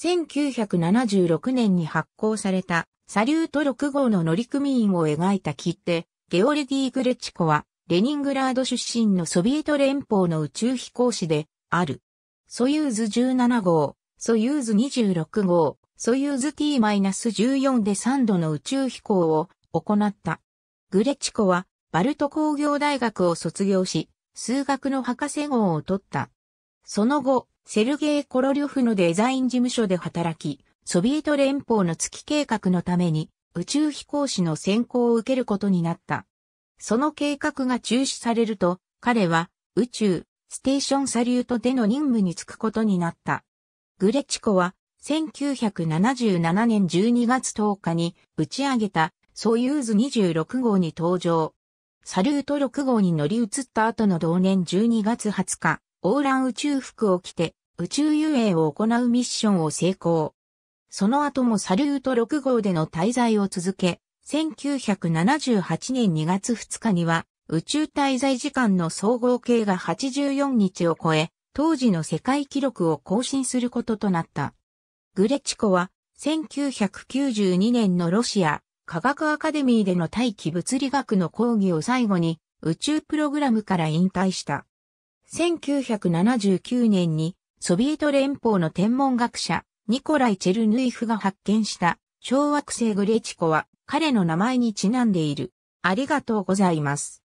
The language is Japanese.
1976年に発行されたサリュート6号の乗組員を描いた切手、ゲオルディ・グレチコは、レニングラード出身のソビエト連邦の宇宙飛行士で、ある。ソユーズ17号、ソユーズ26号、ソユーズ T-14 で3度の宇宙飛行を行った。グレチコは、バルト工業大学を卒業し、数学の博士号を取った。その後、セルゲイ・コロリョフのデザイン事務所で働き、ソビエト連邦の月計画のために宇宙飛行士の選考を受けることになった。その計画が中止されると、彼は宇宙、ステーションサリュートでの任務に就くことになった。グレチコは1977年12月10日に打ち上げたソユーズ26号に登場。サリュート6号に乗り移った後の同年12月20日、オーラン宇宙服を着て宇宙遊泳を行うミッションを成功。その後もサリュート6号での滞在を続け、1978年2月2日には宇宙滞在時間の総合計が84日を超え、当時の世界記録を更新することとなった。グレチコは1992年のロシア科学アカデミーでの大気物理学の講義を最後に宇宙プログラムから引退した。1979年にソビエト連邦の天文学者、ニコライ・チェルヌイフが発見した小惑星グレチコは彼の名前にちなんでいる。ありがとうございます。